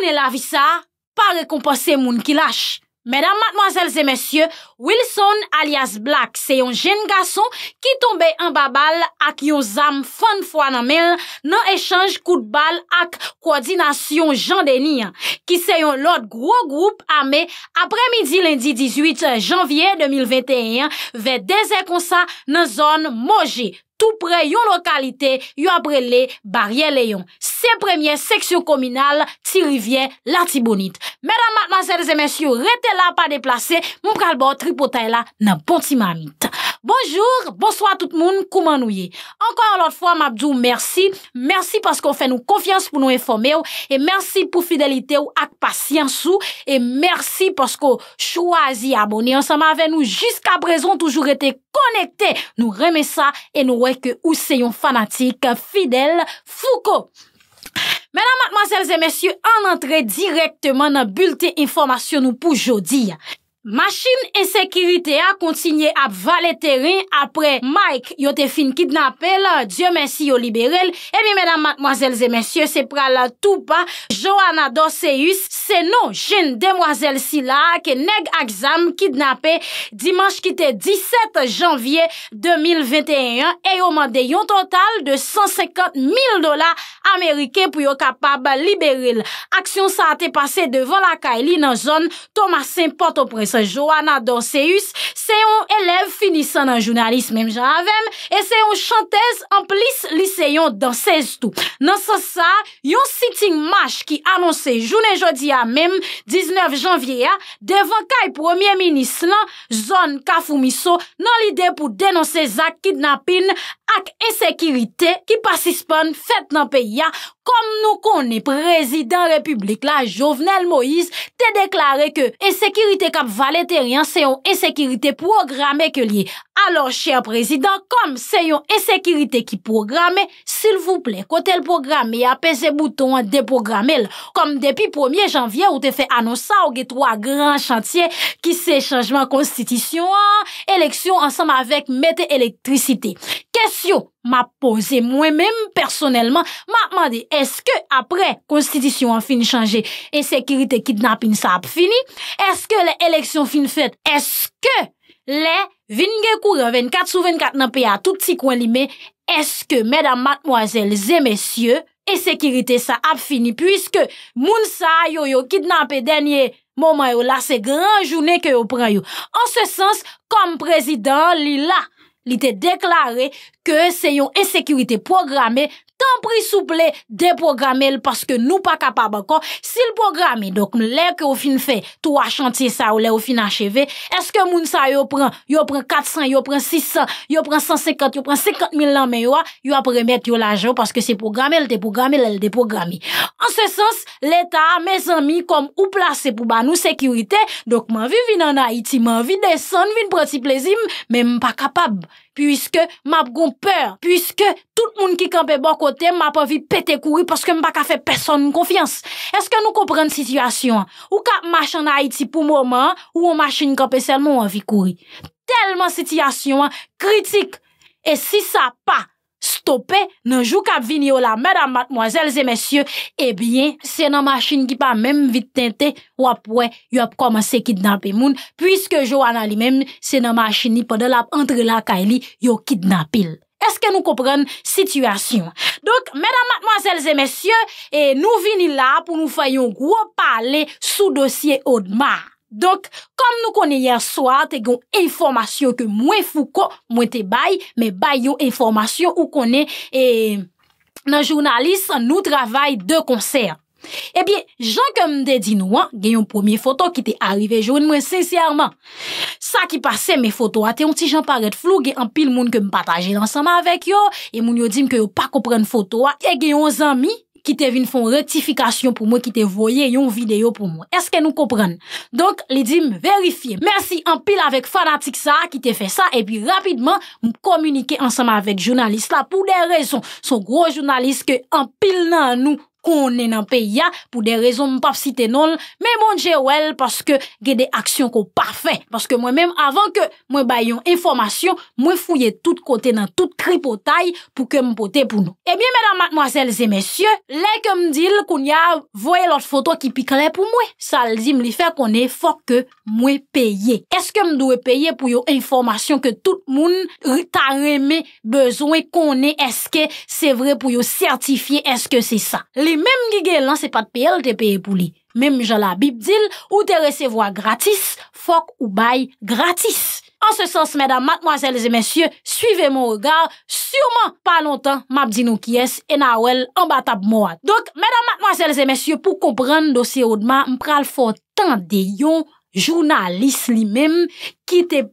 ane lavi sa, pa rekompase moun ki lache. Mèdam matmoazèl zè mèsyè, Wilson alias Black se yon jen gason ki tombe an babal ak yon zam fan fwa nan mèl nan echange kout bal ak koordinasyon jan deni. Ki se yon lot gro group amè apre midi lendi 18 janvye 2021 ve dezen konsa nan zon moje tout pre yon lokalite yon apre le barye leyon. Se premye seksyon kominal ti rivye la ti bonit. Meran matna, sèzè mèsyou, rete la pa deplase, moun pral bo tripo tayla nan bon ponti mamit. Bonjour, bonsoi tout moun, kouman nou ye. Ankon an lot fwa, mabdou, mersi. Mersi paskou fè nou konfians pou nou enfome ou, e mersi pou fidelite ou ak pasyans ou, e mersi paskou chwazi aboni. Anseman ve nou jiska brezon toujou rete konekte, nou reme sa e nou weke ou seyon fanatik, fidel, fouko. Mè nan matmazèl zè mèsyou, an antre direktman nan bulte informasyon nou pou jodi ya! Maschin e sekirite a kontinye ap vale teren apre Mike yote fin kidnapel, diyo mensi yo liberel, e eh mi menan madmoazelze mensye se pra la tou pa, Johanna Dorseyus se nou jen demoisel si la ke neg aksam kidnapel, dimanche kite 17 janvye 2021, e yo mande yon total de 150 mil dola Amerike pou yo kapab liberel. Aksyon sa ate pase devan la kaili nan zon Thomasin Portopresa. Joana Donseus se yon elev finisan nan jounalist mem jan avem E se yon chantez an plis liseyon dan 16 tou Nan sa sa, yon siting mash ki anonse jounen jodi ya mem 19 janvye ya, devan kay premier minis lan Zon kafou miso nan lide pou denonse zak kidnapin Ak esekirite ki pasispon fet nan peyi ya Kom nou kon e prezident republik la Jovenel Moïse te deklare ke e sekirite kap valeterian seyon e sekirite programe ke liye Alors, chèr prezident, kom se yon esekirite ki programe, sil vouple, kote l programe, apese bouton deprograme l, kom depi 1er janvye ou te fe anonsa ou ge 3 gran chantye ki se chanjman konstitisyon an, eleksyon ansam avek mette elektrisite. Kessyon ma pose mwen menm personelman, ma mande, eske apre konstitisyon an fin chanje, esekirite kitnapin sa ap fini, eske le eleksyon fin fet, eske Le, vin gen kou ra 24 sou 24 nan pe a tout si kwen li me, eske medan matmoazel zemesye, esekirite sa ap fini, pwiske moun sa yo yo kidnante denye moman yo la se gran jounen ke yo pran yo. An se sens, kom prezident li la li te deklare ke se yon esekirite programe... tan pri souple deprogramel, paske nou pa kapab akon, sil programe, dok m lè ke ou fin fè, tou a chantye sa ou lè ou fin acheve, eske moun sa yo pran, yo pran 400, yo pran 600, yo pran 150, yo pran 50 mil nan mè yo a, yo apre met yo l'ajon, paske se programe, el deprograme, lè deprograme. An se sens, l'Etat, mè zanmi, kom ou plase pou ban nou sekirite, dok m anvi vin an Haiti, m anvi desan, vin prati plezim, mè m pa kapab, Puiske m ap gon per. Puiske tout moun ki kampe bon kote m ap avi pete kouri paske m bak afe person m konfians. Eske nou komprenn sityasyon? Ou kap mash an Haiti pou mouman ou m machine kampe sel m ou avi kouri? Telman sityasyon kritik. E si sa pa. Stopè, nanjou kap vini yo la, mèdam matmoazèl zè mèsyè, ebyen, se nan machin ki pa mèm vit tentè, wap wè, yo ap komanse kidnapè moun, pwiske jo anan li mèm, se nan machin ni podel ap entre la kaili, yo kidnapil. Eske nou kopren situasyon? Dok, mèdam matmoazèl zè mèsyè, nou vini la pou nou fayon gwo pale sou dosye odma. Donk, kom nou konen yer swa, te gen yon informasyon ke mwen fou ko, mwen te bay, men bay yon informasyon ou konen, e, nan jounalist, nou travay de konser. E biye, jan ke mde di nou an, gen yon pomiye foto ki te arrive joun mwen, sensyarman. Sa ki pase, me foto a te, yon ti jan paret flou, gen an pil moun ke m pataje lansama avek yo, e moun yo dim ke yo pa ko pren foto a, e gen yon zami. qui t'est une font rectification pour moi, qui te voyé une vidéo pour moi. Est-ce que nous comprenons? Donc, les dîmes, vérifier. Merci en pile avec fanatique ça, qui te fait ça, et puis rapidement, me communiquer ensemble avec journaliste là, pour des raisons. Son gros journaliste que en pile dans nous, konnen nan peya pou de rezon mpap sitenol, me mwondje wel paske ge de aksyon ko pafe. Paske mwen menm avan ke mwen bayon informasyon, mwen fouye tout kote nan tout kripotay pou ke mpote pou nou. Ebyen eh menan matmoazel zemesye, le ke mdil konya voye lot foto ki pikre pou mwen. Sa li zim li fe konnen fok ke mwen peye. Eske mdouwe peye pou yo informasyon ke tout moun ritareme bezwen konnen eske se vre pou yo sertifiye eske se sa. Le Li menm gigel lan se pat pe el te pe epou li. Menm jala bip dil ou te resevoa gratis, fok ou bay gratis. An se sens, mèdam, matmwazèl zè mèsyè, suive moun regard, souman pa lontan map di nou kyes en a wel an batab mouad. Dok, mèdam, matmwazèl zè mèsyè, pou kompren dosye ou d'ma, m pral fò tan deyon jounalis li menm ki te...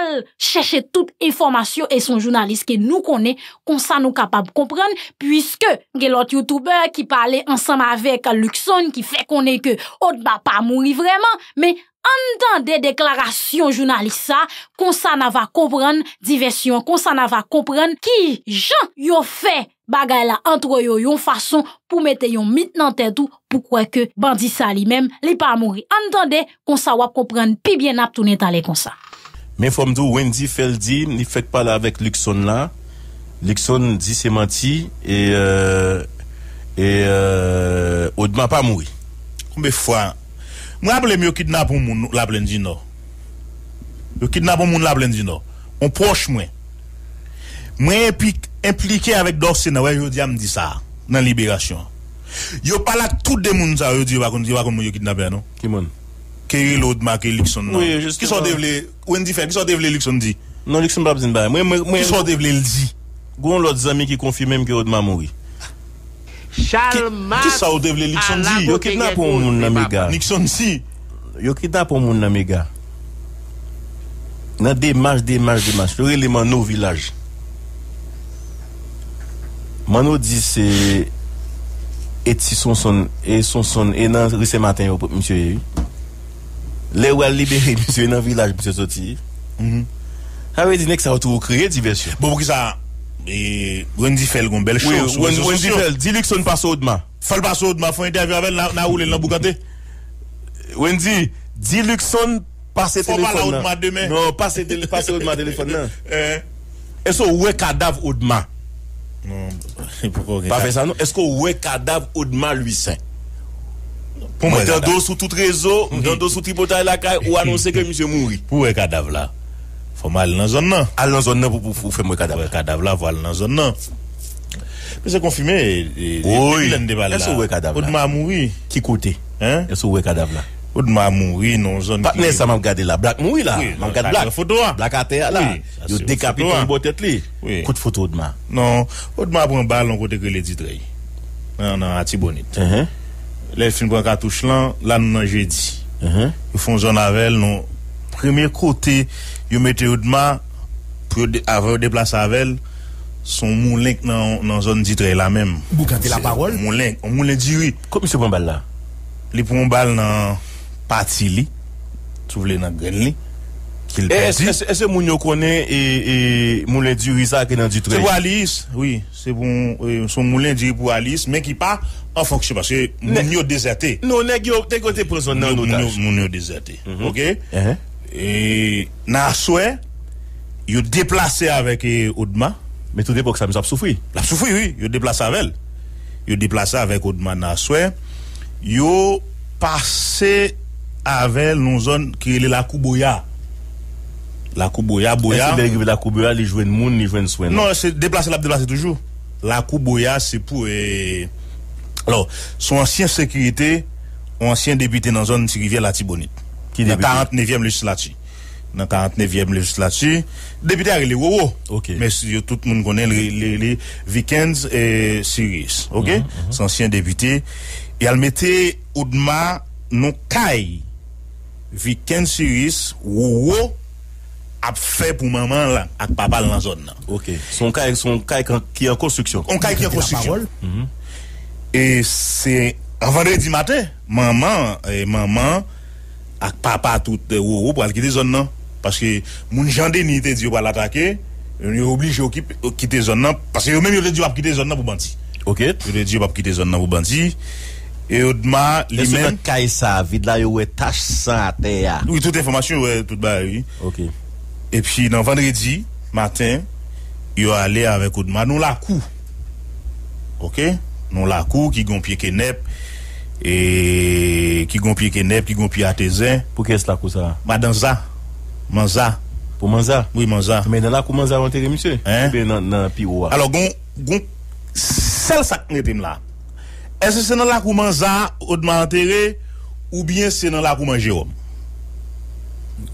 al chèche tout informasyon e son jounalist ke nou konen kon sa nou kapab kompren pwiske gelot youtuber ki pale ansam avek a Luxon ki fè konen ke ot ba pa mouri vreman me andan de deklarasyon jounalist sa kon sa na va kompren diversyon kon sa na va kompren ki jan yo fè bagay la antroyo yon fason pou mette yon mit nan tèdou pou kwa ke bandisa li men li pa mouri andan de kon sa wap kompren pi bien ap tou net ale kon sa Mais faut Wendy Feldi, il fait pas avec Luxon là. Luxon dit c'est menti et, euh, et, euh, pas mourir. Combien de fois? Moi, je mieux pour mon la du Nord. Je mon la On proche moi. Moi, impliqué avec Dorsena, ouais, je ça, dans Libération. Yo pas tout le monde, je ne pas kidnapper, Qui monde? Keri lout ma ke likson nan Ki sa ou devle Ou en di fe Ki sa ou devle likson di Nan likson bab zin baye Ki sa ou devle li di Goun lout zami ki konfi menm ke lout ma mouri Ki sa ou devle likson di Yo kitna pou moun nan mega Nikson si Yo kitna pou moun nan mega Nan demaj demaj demaj Fereleman nou vilaj Man nou di se Eti sonson Eti sonson E nan risse maten yo msye yoy Lè wè liberi bisyo nan vilaj bisyo soti Ha mhm. wè di nek sa wot wou kreye di versyon Bo pou ki sa Wèndi fel goun bel chos Wèndi fel, di lük son pase ou dman Fel pase ou dman, fwen interviw avèl nan ou lè nan Bougate Wèndi Di lük son pase ou dman demè Non, pase ou dman delefon nan Eso wè kadav ou dman Non Pa fè sa nou Eso wè kadav ou dman lwisè Mweni dan dosu tout rezo, mweni dan dosu tipotay la kay, wwa lanonse ke mweni jye mouri Pou wè kadav la? Fò mal nan zon nan Al nan zon nan pou fè mweni kadav la? Fò mal nan zon nan Mweni jè konfime, e... e, e Oye E sou wè kadav la? Oye mweni mouri Ki kote? E? E sou wè kadav la? Oye mweni mouri nan zon nan Pa ne sa mweni gade la, blak moui la Mweni gade blak Blak a te ya la Ou dekapite mweni botet li non, Kote foto ou deman Non, ou deman pren balon kote krele di trey Le fin pou an katouche lan, lan nou nan je di. Yon fon zon avèl, nou premier kote yon meteoroutman pou avèl deplase avèl, son moun lèk nan zon ditre la mèm. Bou kante la parol? Moun lèk, moun lèk di wè. Kòp yon sepon bal nan? Li poun bal nan pati li, sou vle nan gen li. E se moun yo konen Moun len di wisa ke nan di trey Se pou Alice Moun len di wisa pou Alice Mwen ki pa, an fok chepa Moun yo dezerte Moun yo dezerte E nan aswe Yo deplase avek Oudma Yo deplase avek Oudma nan aswe Yo pase Avek non zon Ke le la koubo ya La kou boya, boya... E se beli gribe la kou boya, li jwen moun, li jwen swen... Non, non se deplase la, deplase toujou. La kou boya, se pou e... Euh, son ansyen sekurite, ansyen depite nan zon si rivye lati bonit. Ki depite? Nan 49e le slachi. Nan 49e le slachi. Depite a rile wou wou. Ok. Mes yo euh, tout moun konen rile rile. Vikens e Siris. Ok? Uh-huh, uh-huh. Son ansyen depite. E al mette ou d'ma non kay Vikens Siris wou wou ap fè pou maman lan, ak papa lan zon nan. Ok, son kaj ki an konstruksyon. Son kaj ki an konstruksyon. E se, avan de di mate, maman e maman, ak papa tout de euh, ou ou pou al kite zon nan. Paske moun jande ni te di ou pa l'atake, yo ni oubli jokip kite zon nan, paske yo mèm yo te di ou ap kite zon nan pou banti. Ok. Yo te di ou ap kite zon nan pou banti. E yo d'ma li mèm. Lè sou kaj sa, vid la yo wè tach san a te ya. Ou tout informasyon wè, tout ba, oui. Ok. E pi nan vendredi, maten, yo ale avek odman nou lakou. Ok? Nou lakou ki gonpye kenep, ki gonpye atezen. Po kes lakou sa? Ma dan za. Man za. Po man za? Oui man za. Men nan lakou man za anteri, monsye? Eh? Ben nan pi oua. Alo gon, gon, sel sak netim la. Ese se nan lakou man za, odman anteri, ou bien se nan lakou man jerom?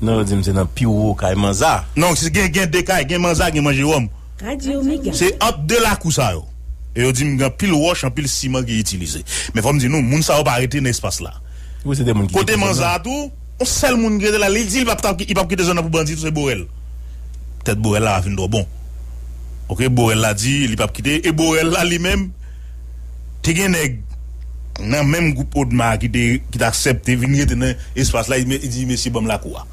nan yo di mse nan pi woka e manza nan si gen gen dekaye, gen manza gen manje wom radio mega se ap de lakou sa yo e yo di mga pil wash an pil siman ki itilize me fom di nou, moun sa wap arite in espase la kote manza tou on sel moun grede la li li pap kite zona pou bandi tout se borel tet borel la wafin do bon ok, borel la di, li pap kite e borel la li men te gen ne nan menm goup odman ki te aksepte vinye ten espase la, i di me si bom lakou a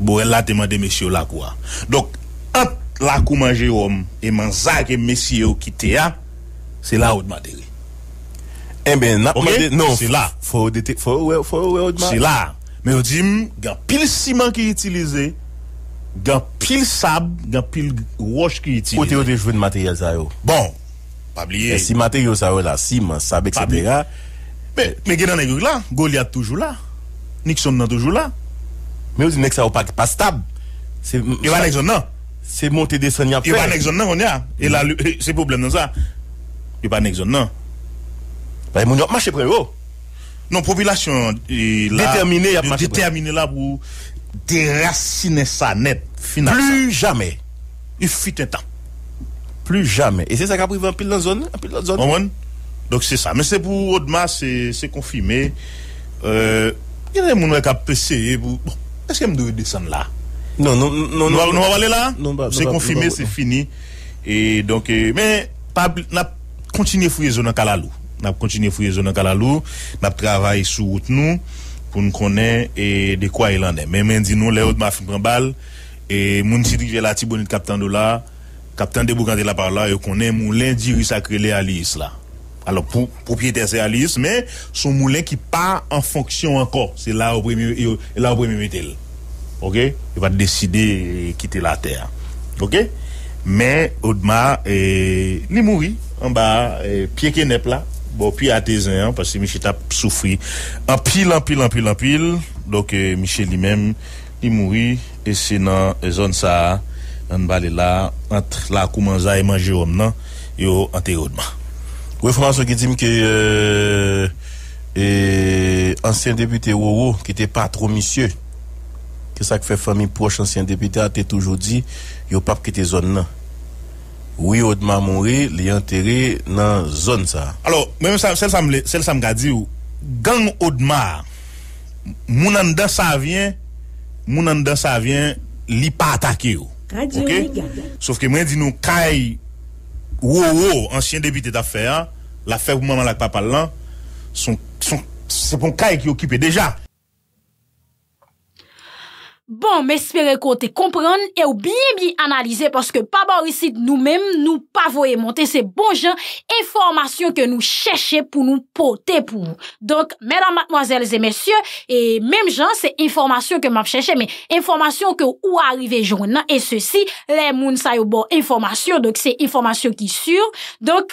Bore la teman de mesyo la kwa Dok at la kwa manje yon E man zake mesyo ki te ya Se la ou d'ma dewe En eh ben, nan non, Se la e- e Se la Me ou di, gen pil siman ki itilize Gen pil sab Gen pil wosh ki itilize Ote ote jve de materyal zayou bon, eh, Si materyal zayou la, siman, sab, etc Me gen an e gok la Goli a toujou la Nikson nan toujou la Mè ou zinèk sa wopak pas tab. Se mwote de son yon fè. Se mwote de son yon fè. Se mwote de son yon fè. Se mwote de son yon fè. Mwen yon ap mache preyo. Non, povilasyon. Determine la pou derasine sa net. Plus jame. Plus jame. E se sa ka prive anpil la zon. Donk se sa. Mwen se pou odma se konfime. Yon mwen wè ka pese. Mwen se pou. Aske mdou de san la? Non, non, non. Nou avale la? Non, non, non. Se konfime, se fini. E donke, euh, men, nab kontinye fwe zo nan kalalou. Nab kontinye fwe zo nan kalalou. Nab travay sou wout nou pou nou konen de kwa elande. Men men di nou leot mafim pran bal. E moun si di jelati boni de kapitan do la. Kapitan de bou kante la par la. Yo konen moun lendi risakre le alis la. lop, propyete se alis, men son moulen ki pa an fonksyon anko se la ou premimit el ok, yon va deside kite la ter, ok men, odman li mouri, an ba pieke nep la, bo, pi atezen an, pasi miche tap soufri an pil, an pil, an pil, an pil dok, euh, miche li men, li mouri e se nan, e euh, zon sa an bale la, at la koumanza e manje om nan yo, an te odman Oui, François, qui dit que euh, et ancien député Woro, qui était pas trop monsieur, que ça fait famille proche, ancien député, a toujours dit, il n'y a pas de zone. là. Oui, Audemars mourir, il est enterré dans zone ça. Alors, même ça, celle ça me c'est ça me dit gang Audemars mon an ça vient mon an vient il pas attaquer. OK? Sauf que moi dit nous caille wow, ancien député d'affaires, l'affaire maman la papa là, son, c'est bon cas qui occupé déjà. Bon, mais que vous compreniez et au bien bien analyser parce que pas de nous-mêmes, nous pas voyer monter ces bons gens, informations que nous cherchons pour nous porter pour nous. Donc, mesdames, mademoiselles et messieurs, et même gens, c'est informations que m'a cherchez, mais informations que ou arriver journal et ceci, les mouns bon information, donc c'est information qui sur Donc,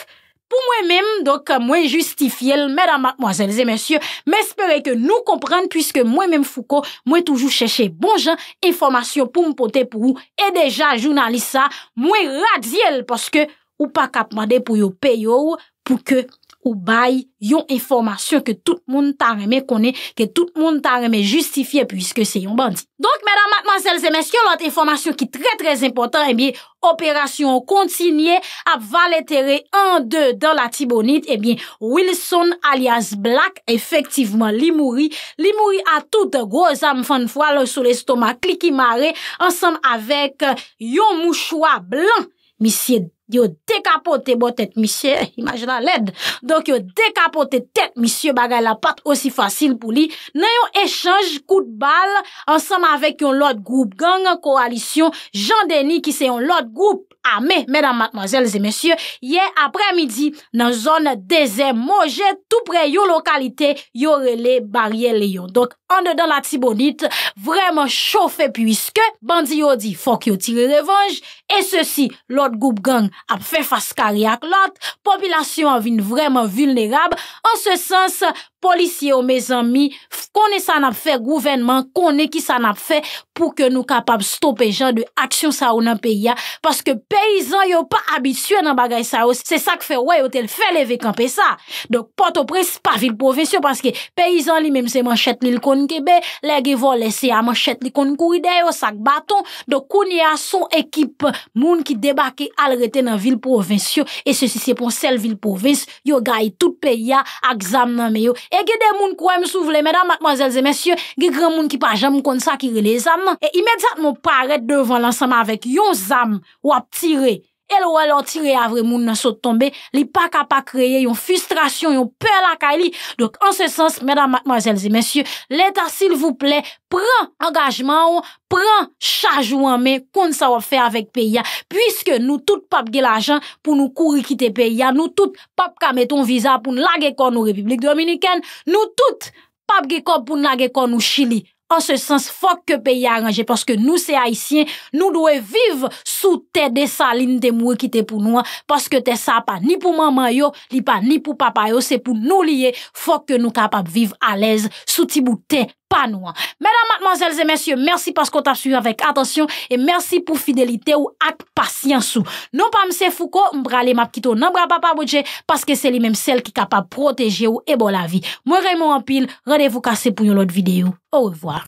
Pou mwen men, dok mwen justifiyel, mèdam, mwazèlzè, mèsyè, mè espère ke nou kompran, pwiske mwen men fouko, mwen toujou chèche bon jan, informasyon pou mpote pou ou, e deja, jounalisa, mwen radiyel, pwoske ou pa kapmade pou yo peyo ou, pou ke... ou bay yon informasyon ke tout moun ta reme kone, ke tout moun ta reme justifiye, pwiske se yon bandi. Donk, mèdam, matman, zèl, zèmè, yon lot informasyon ki trè trè impotant, eh operasyon kontinye ap valetere 1-2 dan la tibonit, eh Wilson alias Black, efektivman li mouri, li mouri a tout de goz, am fèn fwa lò sou l'estoma klikimare, ansanm avèk euh, yon mouchwa blan, misye D. yo dekapote bo tet misye, imagina led, donk yo dekapote tet misye bagay la pat osi fasil pou li, nan yon echange kout bal, ansanm avek yon lot groub gang, koalisyon, jan deni ki se yon lot groub ame, medan matmazel zemesye, ye apremidi, nan zon dezem moje, tou pre yo lokalite, yo rele barye leyon, donk an de dan la tibonite, vreman chofe pwiske, bandi yo di, fok yo tire revanj, e se si, lot groub gang, ap fe faskari ak lot, popilasyon avin vreman vulnerab, an se sens, polisyon mezan mi f konè sa nap fè gouvernement, konè ki sa nap fè pou ke nou kapab stopè jan de atyon sa ou nan peya, paske peyizan yo pa abisyon nan bagay sa ou, se sak fè wè yo tel fè leve kanpe sa. Dok, pato pres, pa vil povensyon, paske peyizan li memse manchèt li konn kebe, lege vo lese ya manchèt li konn kou ide yo, sak baton, dok konye a son ekip moun ki debake al rete nan vil povensyon, e se si se pon sel vil povensyon, yo gayi tout peya ak zam nan meyo. E gede moun kouem sou vle, m mademoiselles et messieurs, ge gran moun ki pa jam kon sa kiri le zam, e imediat moun paret devan lansama avèk yon zam wap tire, el wèl wap tire avre moun nan sot tombe, li pa kapa kreye yon frustrasyon, yon pèl akali. Dok, an se sens, mademoiselles et messieurs, l'Etat, s'il vous plè, pren engagement ou, pren chajou an mè, kon sa wap fè avèk peya, pwiske nou tout pap ge la jan pou nou kouri kite peya, nou tout pap ka meton viza pou nou lage kon nou Republik Dominikèn, nou tout... pap ge konpou nage kon ou shili. An se sens, fok ke peyi a anje. Paske nou se haisyen, nou dwe vive sou te de sa lin te mwe ki te pou nou an. Paske te sa pa ni pou maman yo, li pa ni pou papa yo. Se pou nou liye, fok ke nou kapap vive alez sou ti bouten pa nou an. Mèdam, matmanzèlzè, mèsyè, mèsyè, paske kontap suyo avèk atensyon. E mèsyè pou fidelite ou ak pasyansou. Non pa mse fouko, mbra le map kito nan mbra papa Boutche. Paske se li mèm sel ki kapap proteje ou ebo la vi. Mwen remon anpil, radevou kase pou yon lot videyo. Au revoir.